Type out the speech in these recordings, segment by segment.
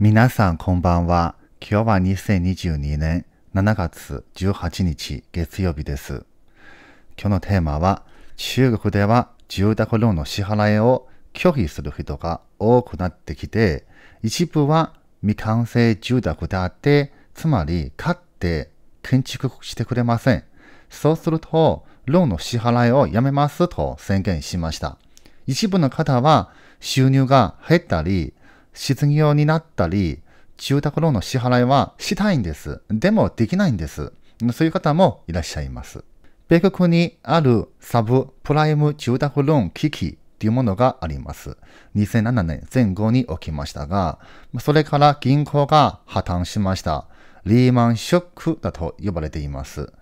皆さんこんばんは。今日は2022年7月18日月曜日です。今日のテーマは、中国では住宅ローンの支払いを拒否する人が多くなってきて、一部は未完成住宅であって、つまり買って建築してくれません。そうすると、ローンの支払いをやめますと宣言しました。一部の方は収入が減ったり、失業になったり、住宅ローンの支払いはしたいんです。でもできないんです。そういう方もいらっしゃいます。米国にあるサブプライム住宅ローン危機というものがあります。2007年前後に起きましたが、それから銀行が破綻しました。リーマンショックだと呼ばれています。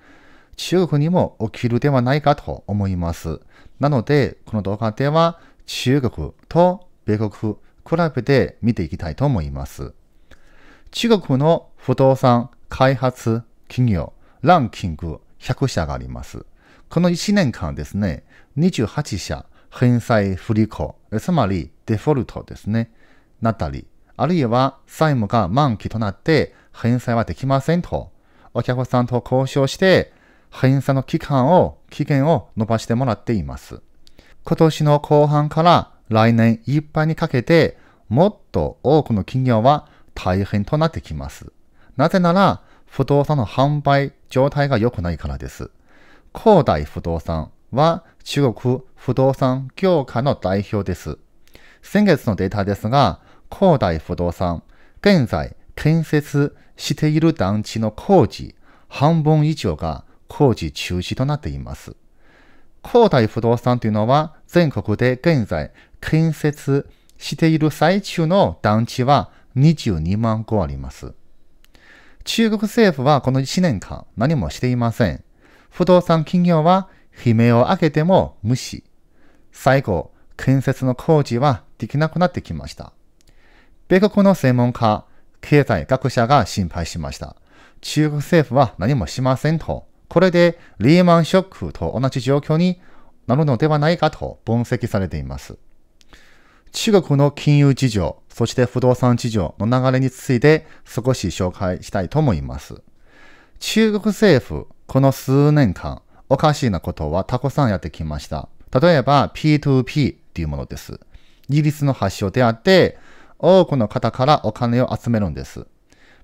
中国にも起きるではないかと思います。なので、この動画では中国と米国比べて見ていきたいと思います。中国の不動産開発企業ランキング100社があります。この1年間ですね、28社返済不履行、つまりデフォルトですね、なったり、あるいは債務が満期となって返済はできませんと、お客さんと交渉して返済の期間を、期限を伸ばしてもらっています。今年の後半から来年いっぱいにかけて、もっと多くの企業は大変となってきます。なぜなら、不動産の販売状態が良くないからです。恒大不動産は中国不動産業界の代表です。先月のデータですが、恒大不動産、現在建設している団地の工事、半分以上が工事中止となっています。恒大不動産というのは全国で現在建設している最中の団地は22万個あります。中国政府はこの1年間何もしていません。不動産企業は悲鳴を上げても無視。最後、建設の工事はできなくなってきました。米国の専門家、経済学者が心配しました。中国政府は何もしませんと、これでリーマンショックと同じ状況になるのではないかと分析されています。中国の金融事情、そして不動産事情の流れについて少し紹介したいと思います。中国政府、この数年間、おかしいなことはたくさんやってきました。例えば P2P っていうものです。イギリスの発祥であって、多くの方からお金を集めるんです。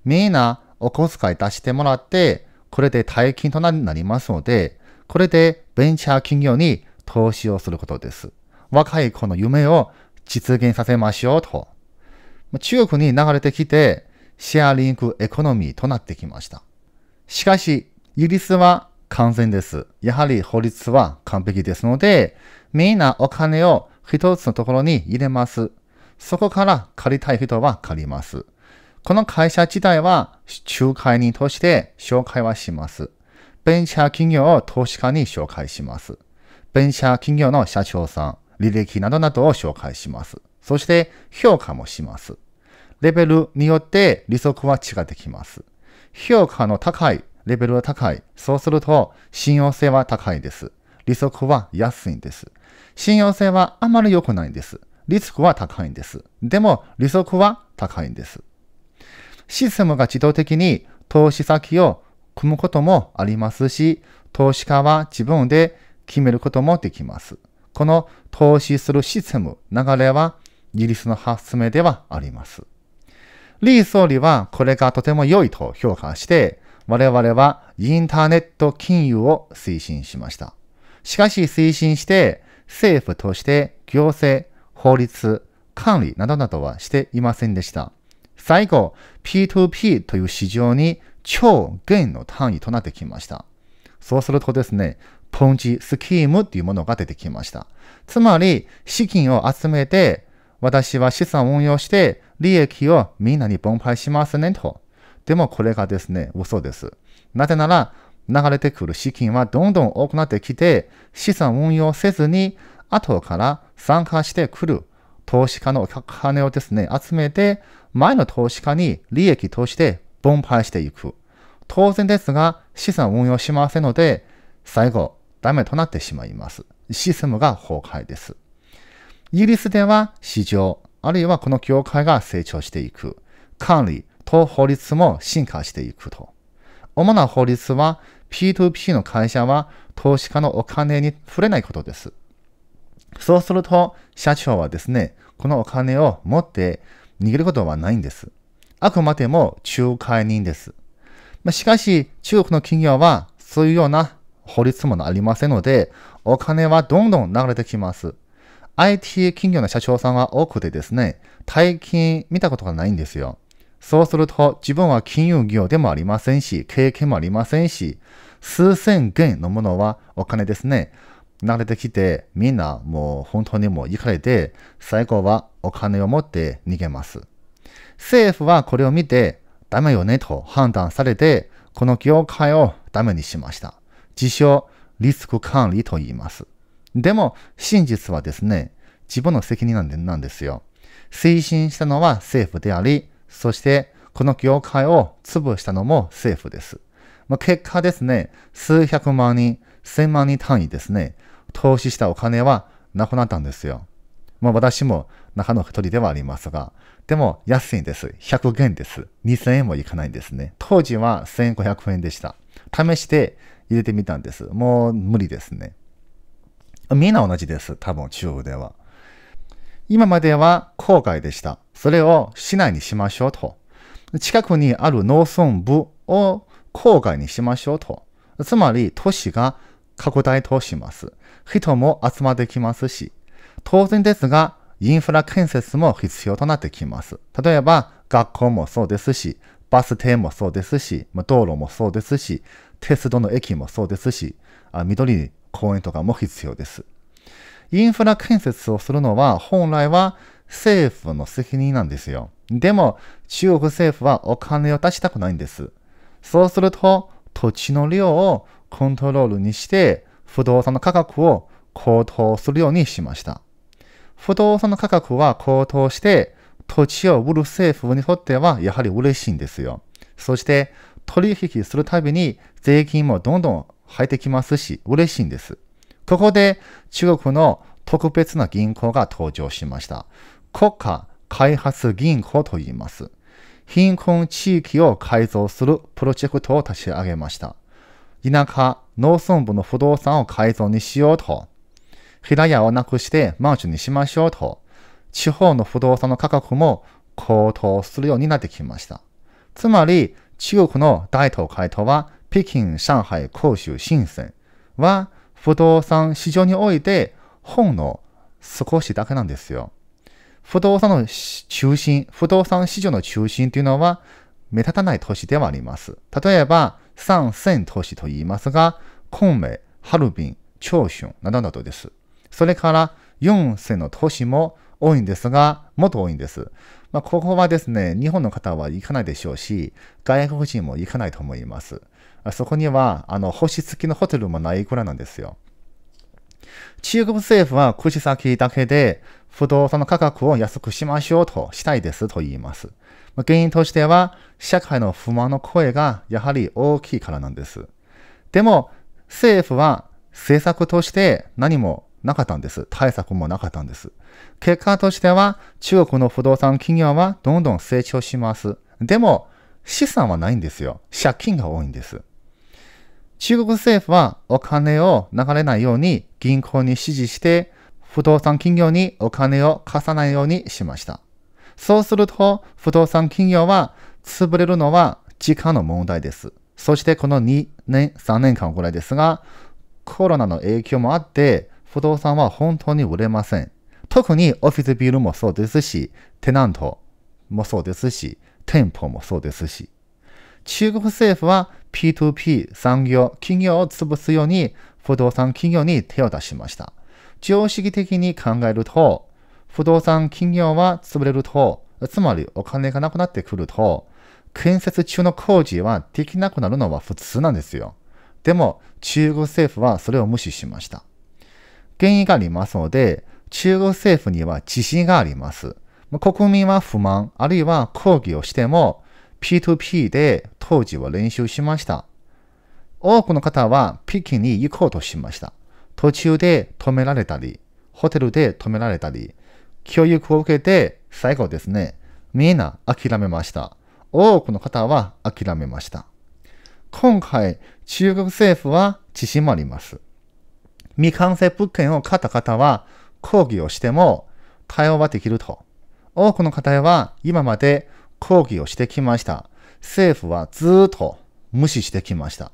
みんなお小遣い出してもらって、これで大金となりますので、これでベンチャー企業に投資をすることです。若い子の夢を実現させましょうと。中国に流れてきて、シェアリングエコノミーとなってきました。しかし、イギリスは完全です。やはり法律は完璧ですので、みんなお金を一つのところに入れます。そこから借りたい人は借ります。この会社自体は仲介人として紹介はします。ベンチャー企業を投資家に紹介します。ベンチャー企業の社長さん、履歴などなどを紹介します。そして評価もします。レベルによって利息は違ってきます。評価の高い、レベルが高い。そうすると信用性は高いです。利息は安いんです。信用性はあまり良くないんです。リスクは高いんです。でも利息は高いんです。システムが自動的に投資先を組むこともありますし、投資家は自分で決めることもできます。この投資するシステム、流れはイギリスの発明ではあります。リー総理はこれがとても良いと評価して、我々はインターネット金融を推進しました。しかし推進して、政府として行政、法律、管理などなどはしていませんでした。最後、P2P という市場に超限の単位となってきました。そうするとですね、ポンジスキームっていうものが出てきました。つまり、資金を集めて、私は資産運用して、利益をみんなに分配しますねと。でもこれがですね、嘘です。なぜなら、流れてくる資金はどんどん多くなってきて、資産運用せずに、後から参加してくる投資家のお金をですね、集めて、前の投資家に利益として分配していく。当然ですが、資産運用しませんので、最後、ダメとなってしまいます。システムが崩壊です。イギリスでは市場、あるいはこの業界が成長していく。管理と法律も進化していくと。主な法律は P2P の会社は投資家のお金に触れないことです。そうすると社長はですね、このお金を持って逃げることはないんです。あくまでも仲介人です。しかし中国の企業はそういうような法律もありませんので、お金はどんどん流れてきます。IT 企業の社長さんは多くてですね、大金見たことがないんですよ。そうすると、自分は金融業でもありませんし、経験もありませんし、数千元のものはお金ですね。流れてきて、みんなもう本当にもう行かれて、最後はお金を持って逃げます。政府はこれを見て、ダメよねと判断されて、この業界をダメにしました。自称リスク管理と言います。でも、真実はですね、自分の責任なんですよ。推進したのは政府であり、そしてこの業界を潰したのも政府です。まあ、結果ですね、数百万人、千万人単位ですね、投資したお金はなくなったんですよ。まあ、私も中の一人ではありますが、でも安いんです。100元です。2000円もいかないんですね。当時は1500円でした。試して入れてみたんです。もう無理ですね。みんな同じです。多分中央では。今までは郊外でした。それを市内にしましょうと。近くにある農村部を郊外にしましょうと。つまり都市が拡大とします。人も集まってきますし、当然ですが、インフラ建設も必要となってきます。例えば、学校もそうですし、バス停もそうですし、道路もそうですし、鉄道の駅もそうですし、あ緑公園とかも必要です。インフラ建設をするのは本来は政府の責任なんですよ。でも中国政府はお金を出したくないんです。そうすると土地の量をコントロールにして不動産の価格を高騰するようにしました。不動産の価格は高騰して土地を売る政府にとってはやはり嬉しいんですよ。そして取引するたびに税金もどんどん入ってきますし、嬉しいんです。ここで中国の特別な銀行が登場しました。国家開発銀行と言います。貧困地域を改造するプロジェクトを立ち上げました。田舎、農村部の不動産を改造にしようと。平屋をなくしてマンションにしましょうと。地方の不動産の価格も高騰するようになってきました。つまり、中国の大東海とは北京、上海、広州、深圳は不動産市場においてほんの少しだけなんですよ。不動産の中心、不動産市場の中心というのは目立たない都市ではあります。例えば、三線都市と言いますが、昆明、ハルビン、長春などなどです。それから、四線の都市も多いんですが、もっと多いんです。まあ、ここはですね、日本の方は行かないでしょうし、外国人も行かないと思います。そこには、あの、星付きのホテルもないくらいなんですよ。中国政府は口先だけで不動産の価格を安くしましょうとしたいですと言います。原因としては、社会の不満の声がやはり大きいからなんです。でも、政府は政策として何もなかったんです。対策もなかったんです。結果としては、中国の不動産企業はどんどん成長します。でも、資産はないんですよ。借金が多いんです。中国政府はお金を流れないように銀行に指示して、不動産企業にお金を貸さないようにしました。そうすると、不動産企業は潰れるのは時間の問題です。そしてこの2年、3年間ぐらいですが、コロナの影響もあって、不動産は本当に売れません。特にオフィスビルもそうですし、テナントもそうですし、店舗もそうですし。中国政府は P2P 産業、企業を潰すように不動産企業に手を出しました。常識的に考えると、不動産企業は潰れると、つまりお金がなくなってくると、建設中の工事はできなくなるのは普通なんですよ。でも、中国政府はそれを無視しました。原因がありますので、中国政府には自信があります。国民は不満、あるいは抗議をしても、P2P で当時は練習しました。多くの方は北京に行こうとしました。途中で止められたり、ホテルで止められたり、教育を受けて最後ですね、みんな諦めました。多くの方は諦めました。今回、中国政府は縮まります。未完成物件を買った方は抗議をしても対応はできると。多くの方は今まで抗議をしてきました。政府はずっと無視してきました。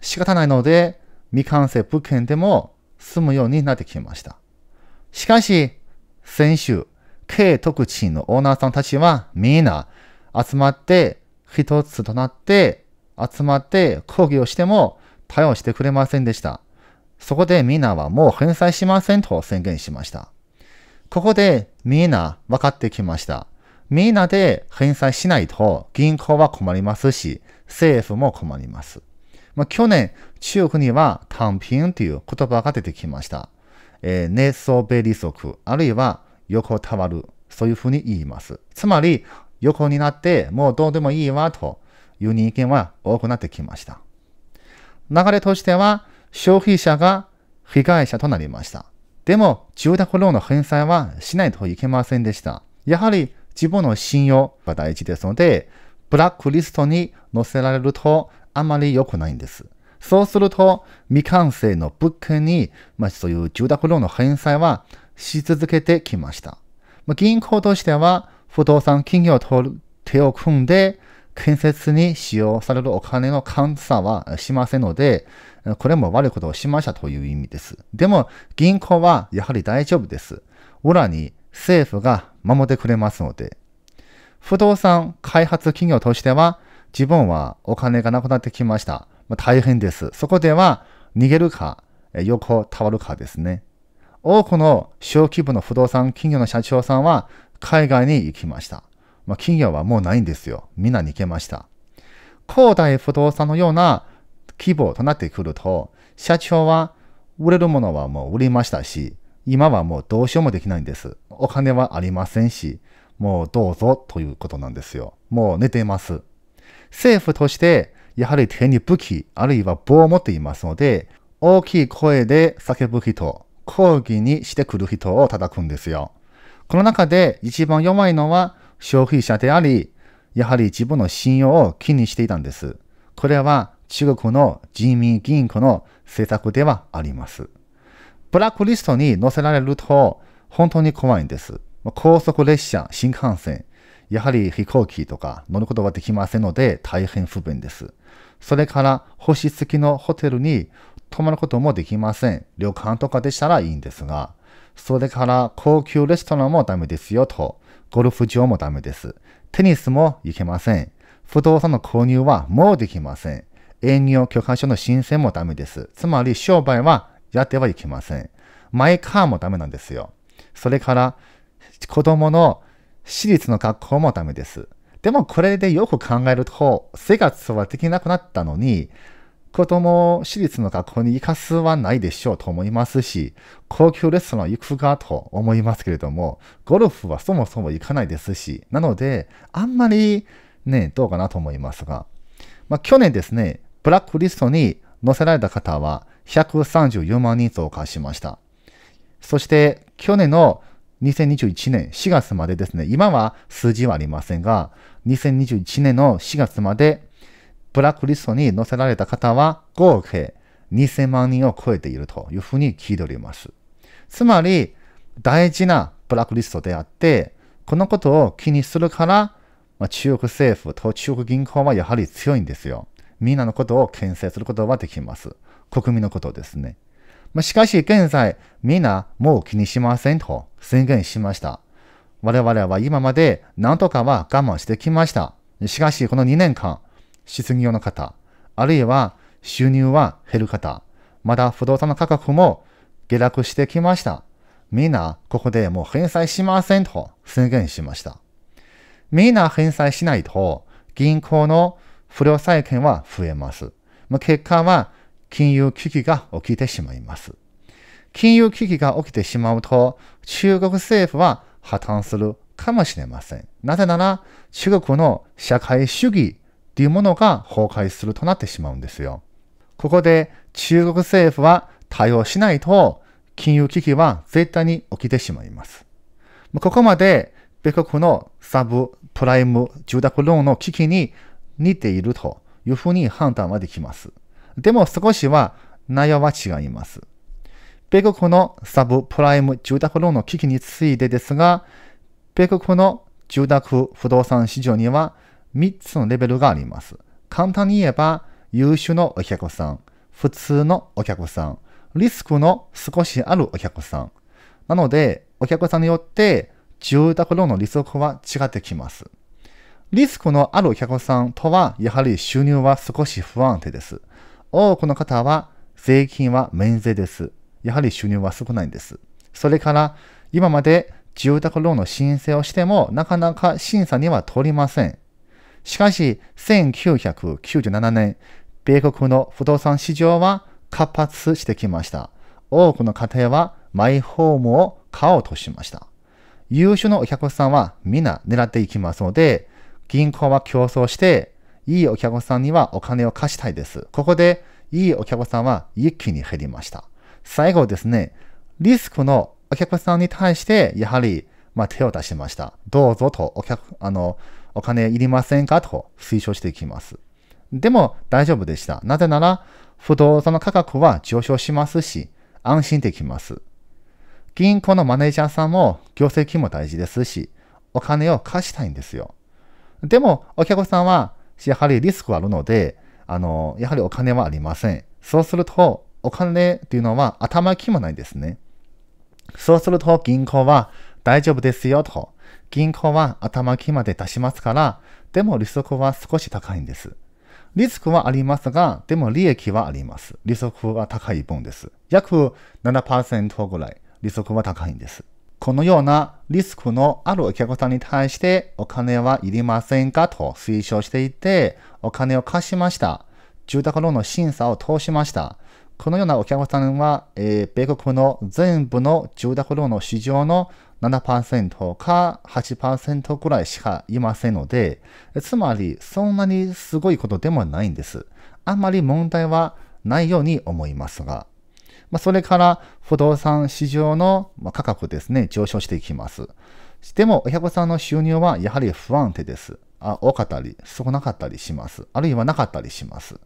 仕方ないので、未完成物件でも住むようになってきました。しかし、先週、K 特地のオーナーさんたちはみんな集まって一つとなって集まって抗議をしても対応してくれませんでした。そこでみんなはもう返済しませんと宣言しました。ここでみんな分かってきました。みんなで返済しないと銀行は困りますし、政府も困ります。まあ、去年、中国には単品という言葉が出てきました。えー、寝そべ利息、あるいは横たわる、そういうふうに言います。つまり、横になってもうどうでもいいわという人間は多くなってきました。流れとしては、消費者が被害者となりました。でも、住宅ローンの返済はしないといけませんでした。やはり、自分の信用が大事ですので、ブラックリストに載せられるとあまり良くないんです。そうすると、未完成の物件に、まあ、そういう住宅ローンの返済はし続けてきました。まあ、銀行としては、不動産企業と手を組んで、建設に使用されるお金の監査はしませんので、これも悪いことをしましたという意味です。でも、銀行はやはり大丈夫です。裏に政府が守ってくれますので、不動産開発企業としては、自分はお金がなくなってきました。まあ、大変です。そこでは逃げるか、横たわるかですね。多くの小規模の不動産企業の社長さんは海外に行きました。まあ、企業はもうないんですよ。みんな逃げました。広大不動産のような規模となってくると、社長は売れるものはもう売りましたし、今はもうどうしようもできないんです。お金はありませんし、もうどうぞということなんですよ。もう寝ています。政府として、やはり手に武器、あるいは棒を持っていますので、大きい声で叫ぶ人、抗議にしてくる人を叩くんですよ。この中で一番弱いのは消費者であり、やはり自分の信用を気にしていたんです。これは中国の人民銀行の政策ではあります。ブラックリストに載せられると、本当に怖いんです。高速列車、新幹線、やはり飛行機とか乗ることはできませんので大変不便です。それから星付きのホテルに泊まることもできません。旅館とかでしたらいいんですが、それから高級レストランもダメですよと、ゴルフ場もダメです。テニスも行けません。不動産の購入はもうできません。営業許可書の申請もダメです。つまり商売はやってはいけません。マイカーもダメなんですよ。それから、子供の私立の学校もダメです。でもこれでよく考えると、生活はできなくなったのに、子供を私立の学校に行かすはないでしょうと思いますし、高級レストラン行くかと思いますけれども、ゴルフはそもそも行かないですし、なので、あんまりね、どうかなと思いますが、まあ、去年ですね、ブラックリストに載せられた方は134万人増加しました。そして去年の2021年4月までですね、今は数字はありませんが、2021年の4月までブラックリストに載せられた方は合計2000万人を超えているというふうに聞いております。つまり、大事なブラックリストであって、このことを気にするから、まあ、中国政府と中国銀行はやはり強いんですよ。みんなのことを牽制することはできます。国民のことですね。ましかし現在、みんなもう気にしませんと宣言しました。我々は今まで何とかは我慢してきました。しかし、この2年間、失業の方、あるいは収入は減る方、まだ不動産の価格も下落してきました。みんな、ここでもう返済しませんと宣言しました。みんな返済しないと、銀行の不良債権は増えます。結果は金融危機が起きてしまいます。金融危機が起きてしまうと、中国政府は破綻するかもしれません。なぜなら、中国の社会主義というものが崩壊するとなってしまうんですよ。ここで中国政府は対応しないと、金融危機は絶対に起きてしまいます。ここまで米国のサブプライム住宅ローンの危機に似ているというふうに判断はできます。でも少しは内容は違います。米国のサブプライム住宅ローンの危機についてですが、米国の住宅不動産市場には3つのレベルがあります。簡単に言えば、優秀のお客さん、普通のお客さん、リスクの少しあるお客さん。なので、お客さんによって住宅ローンの利息は違ってきます。リスクのあるお客さんとは、やはり収入は少し不安定です。多くの方は税金は免税です。やはり収入は少ないんです。それから、今まで住宅ローンの申請をしても、なかなか審査には通りません。しかし、1997年、米国の不動産市場は活発してきました。多くの家庭はマイホームを買おうとしました。優秀なお客さんは皆狙っていきますので、銀行は競争していいお客さんにはお金を貸したいです。ここで、いいお客さんは一気に減りました。最後ですね、リスクのお客さんに対して、やはり、まあ、手を出しました。どうぞと、お客、あの、お金いりませんかと推奨していきます。でも大丈夫でした。なぜなら、不動産の価格は上昇しますし、安心できます。銀行のマネージャーさんも業績も大事ですし、お金を貸したいんですよ。でも、お客さんはし、やはりリスクはあるので、あの、やはりお金はありません。そうすると、お金っていうのは頭金もないですね。そうすると銀行は大丈夫ですよと。銀行は頭金まで出しますから、でも利息は少し高いんです。リスクはありますが、でも利益はあります。利息は高い分です。約7%ぐらい利息は高いんです。このようなリスクのあるお客さんに対してお金はいりませんかと推奨していて、お金を貸しました。住宅ローンの審査を通しました。このようなお客さんは、えー、米国の全部の住宅ローンの市場の7%か8%ぐらいしかいませんので、つまりそんなにすごいことでもないんです。あんまり問題はないように思いますが。まあ、それから不動産市場の価格ですね、上昇していきます。でも、親御さんの収入はやはり不安定です。あ多かったり、少なかったりします。あるいはなかったりします。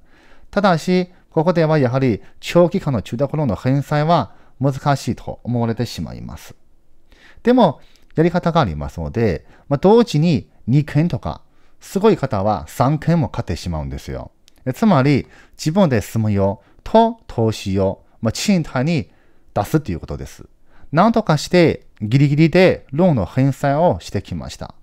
ただし、ここではやはり長期間の中宅ローンの返済は難しいと思われてしまいます。でも、やり方がありますので、まあ、同時に2件とか、すごい方は3件も買ってしまうんですよ。つまり、自分で住むよと投資よまあ、賃貸に出すということです。なんとかしてギリギリでローンの返済をしてきました。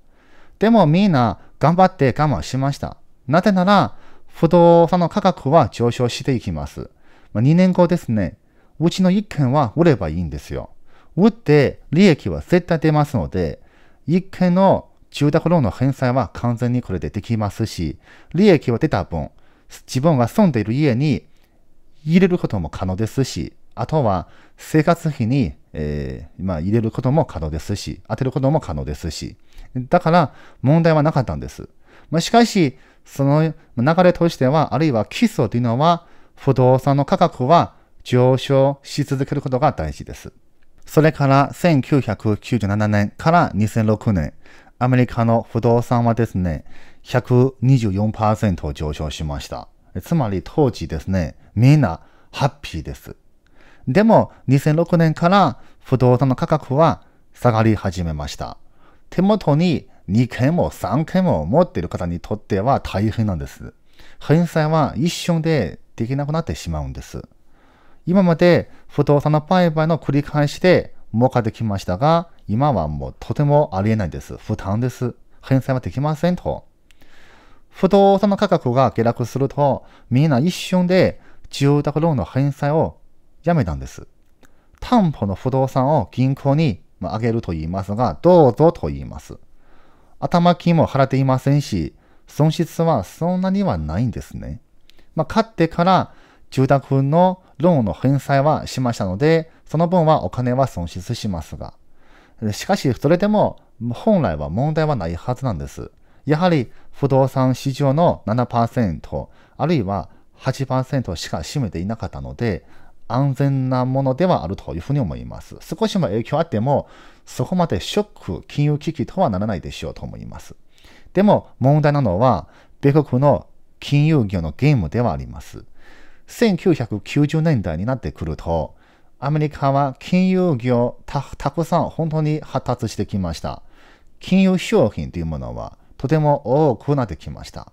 でもみんな頑張って我慢しました。なぜなら、不動産の価格は上昇していきます。まあ、2年後ですね、うちの1軒は売ればいいんですよ。売って利益は絶対出ますので、1軒の住宅ローンの返済は完全にこれでできますし、利益は出た分、自分が住んでいる家に入れることも可能ですし、あとは生活費に、えー、まあ、入れることも可能ですし、当てることも可能ですし、だから問題はなかったんです。まあ、しかし、その流れとしては、あるいは基礎というのは、不動産の価格は上昇し続けることが大事です。それから1997年から2006年、アメリカの不動産はですね、124%上昇しました。つまり当時ですね、みんなハッピーです。でも、2006年から不動産の価格は下がり始めました。手元に2件も3件も持っている方にとっては大変なんです。返済は一瞬でできなくなってしまうんです。今まで不動産の売買の繰り返しで儲かってきましたが、今はもうとてもありえないです。負担です。返済はできませんと。不動産の価格が下落すると、みんな一瞬で住宅ローンの返済をやめたんです。担保の不動産を銀行にあげると言いますが、どうぞと言います。頭金も払っていませんし、損失はそんなにはないんですね。まあ、買ってから住宅のローンの返済はしましたので、その分はお金は損失しますが。しかし、それでも本来は問題はないはずなんです。やはり不動産市場の7%、あるいは8%しか占めていなかったので、安全なものではあるというふうに思います。少しも影響あっても、そこまでショック、金融危機とはならないでしょうと思います。でも問題なのは、米国の金融業のゲームではあります。1990年代になってくると、アメリカは金融業たくさん本当に発達してきました。金融商品というものは、とても多くなってきました。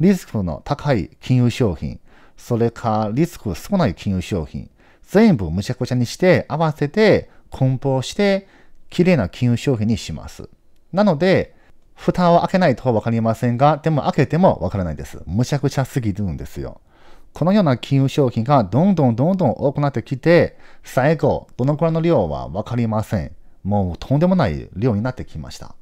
リスクの高い金融商品、それかリスク少ない金融商品、全部むちゃくちゃにして合わせて梱包して綺麗な金融商品にします。なので、蓋を開けないと分かりませんが、でも開けても分からないです。むちゃくちゃすぎるんですよ。このような金融商品がどんどんどんどん多くなってきて、最後、どのくらいの量は分かりません。もうとんでもない量になってきました。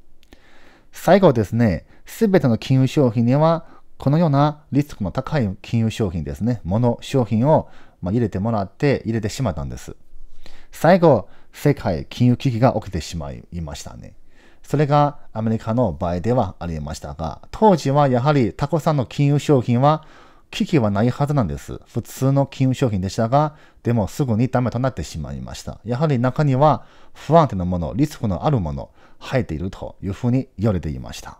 最後ですね、すべての金融商品には、このようなリスクの高い金融商品ですね、物、商品を入れてもらって入れてしまったんです。最後、世界金融危機が起きてしまいましたね。それがアメリカの場合ではありましたが、当時はやはりタコさんの金融商品は危機はないはずなんです。普通の金融商品でしたが、でもすぐにダメとなってしまいました。やはり中には不安定なもの、リスクのあるもの、生えているというふうに言われていました。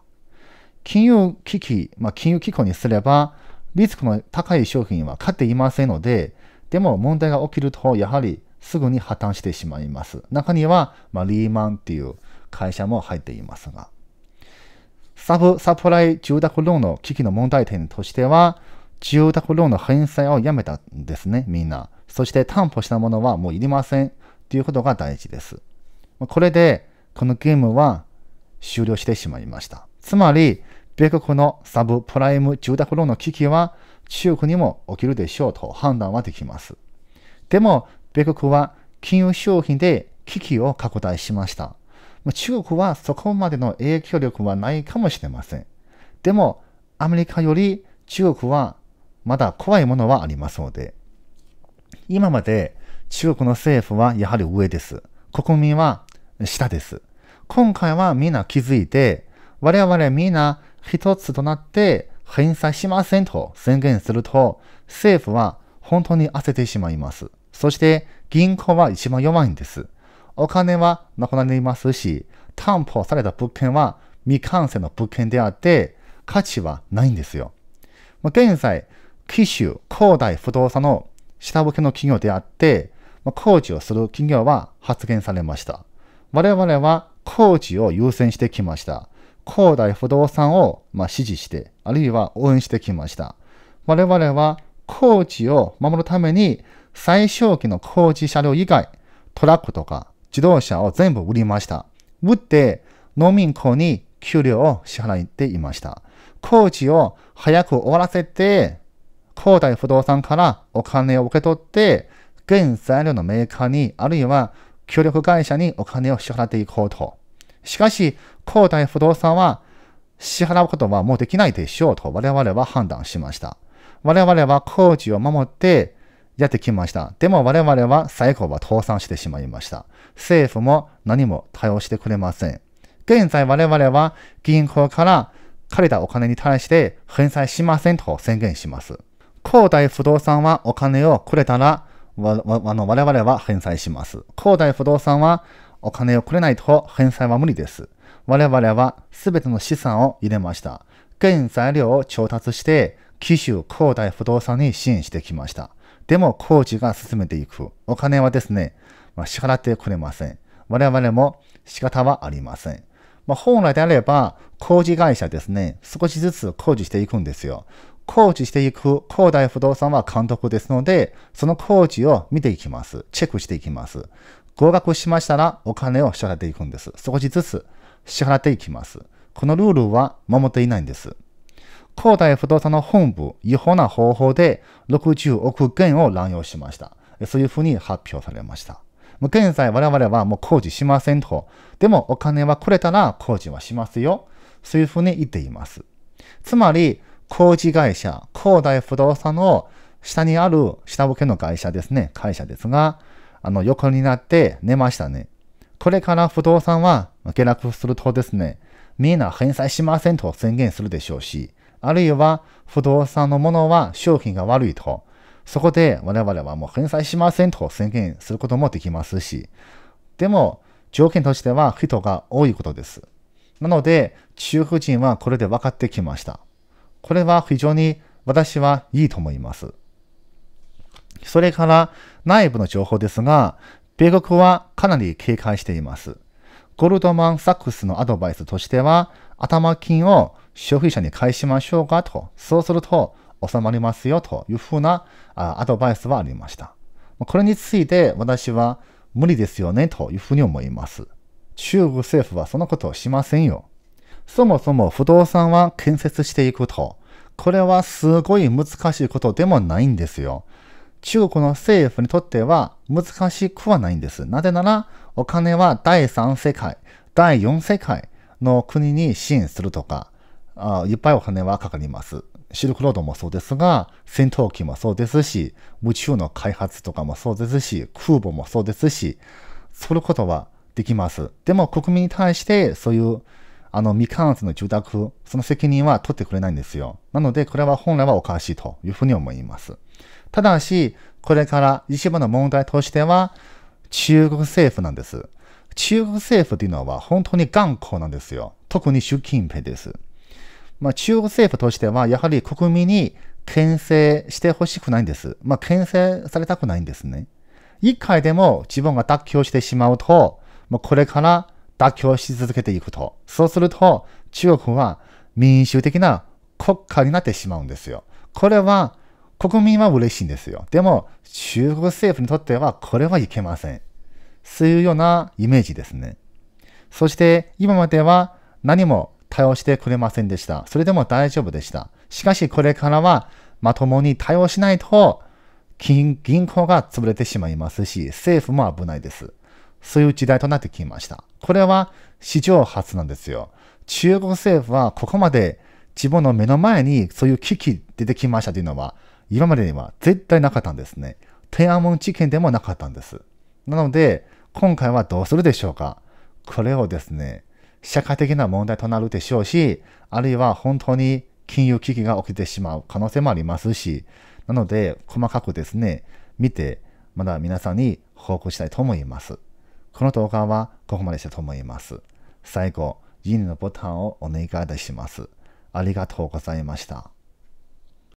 金融危機、まあ、金融機構にすれば、リスクの高い商品は買っていませんので、でも問題が起きると、やはりすぐに破綻してしまいます。中には、まあ、リーマンっていう会社も入っていますが。サブ、サプライ住宅ローンの危機の問題点としては、住宅ローンの返済をやめたんですね、みんな。そして担保したものはもういりませんということが大事です。これで、このゲームは終了してしまいました。つまり、米国のサブプライム住宅ローンの危機は中国にも起きるでしょうと判断はできます。でも、米国は金融商品で危機を拡大しました。中国はそこまでの影響力はないかもしれません。でも、アメリカより中国はまだ怖いものはありますので、今まで中国の政府はやはり上です。国民はしたです。今回はみんな気づいて、我々みんな一つとなって返済しませんと宣言すると、政府は本当に焦ってしまいます。そして銀行は一番弱いんです。お金はなくなりますし、担保された物件は未完成の物件であって、価値はないんですよ。現在、機種、恒大不動産の下請けの企業であって、工事をする企業は発言されました。我々は工事を優先してきました。恒大不動産をま支持して、あるいは応援してきました。我々は工事を守るために最小期の工事車両以外、トラックとか自動車を全部売りました。売って農民工に給料を支払っていました。工事を早く終わらせて、恒大不動産からお金を受け取って、原材料のメーカーに、あるいは協力会社にお金を支払っていこうと。しかし、恒大不動産は支払うことはもうできないでしょうと我々は判断しました。我々は工事を守ってやってきました。でも我々は最後は倒産してしまいました。政府も何も対応してくれません。現在我々は銀行から借りたお金に対して返済しませんと宣言します。恒大不動産はお金をくれたらわ、わ、あの、我々は返済します。恒大不動産は、お金をくれないと返済は無理です。我々はすべての資産を入れました。現材料を調達して、紀州恒大不動産に支援してきました。でも工事が進めていく。お金はですね、まあ、支払ってくれません。我々も仕方はありません。まあ、本来であれば工事会社ですね、少しずつ工事していくんですよ。工事していく恒大不動産は監督ですので、その工事を見ていきます。チェックしていきます。合格しましたらお金を支払っていくんです。少しずつ支払っていきます。このルールは守っていないんです。恒大不動産の本部、違法な方法で60億元を乱用しました。そういうふうに発表されました。現在我々はもう工事しませんと。でもお金はくれたら工事はしますよ。そういうふうに言っています。つまり、工事会社、広大不動産の下にある下請けの会社ですね、会社ですが、あの、横になって寝ましたね。これから不動産は下落するとですね、みんな返済しませんと宣言するでしょうし、あるいは不動産のものは商品が悪いと、そこで我々はもう返済しませんと宣言することもできますし、でも条件としては人が多いことです。なので、中国人はこれで分かってきました。これは非常に私はいいと思います。それから内部の情報ですが、米国はかなり警戒しています。ゴールドマン・サックスのアドバイスとしては、頭金を消費者に返しましょうかと、そうすると収まりますよというふうなアドバイスはありました。これについて私は無理ですよねというふうに思います。中国政府はそのことをしませんよ。そもそも不動産は建設していくと。これはすごい難しいことでもないんですよ。中国の政府にとっては難しくはないんです。なぜなら、お金は第三世界、第四世界の国に支援するとか、あいっぱいお金はかかります。シルクロードもそうですが、戦闘機もそうですし、宇宙の開発とかもそうですし、空母もそうですし、することはできます。でも国民に対してそういうあの未完成の住宅、その責任は取ってくれないんですよ。なので、これは本来はおかしいというふうに思います。ただし、これから一番の問題としては、中国政府なんです。中国政府というのは本当に頑固なんですよ。特に習近平です。まあ、中国政府としては、やはり国民に牽制してほしくないんです。まあ、牽制されたくないんですね。一回でも自分が妥協してしまうと、まあ、これから妥協し続けていくと。そうすると、中国は民主的な国家になってしまうんですよ。これは国民は嬉しいんですよ。でも、中国政府にとってはこれはいけません。そういうようなイメージですね。そして、今までは何も対応してくれませんでした。それでも大丈夫でした。しかし、これからはまともに対応しないと、銀行が潰れてしまいますし、政府も危ないです。そういう時代となってきました。これは史上初なんですよ。中国政府はここまで自分の目の前にそういう危機出てきましたというのは、今までには絶対なかったんですね。天安門事件でもなかったんです。なので、今回はどうするでしょうかこれをですね、社会的な問題となるでしょうし、あるいは本当に金融危機が起きてしまう可能性もありますし、なので、細かくですね、見て、まだ皆さんに報告したいと思います。この動画はここまでしたと思います。最後、いいねのボタンをお願いいたします。ありがとうございました。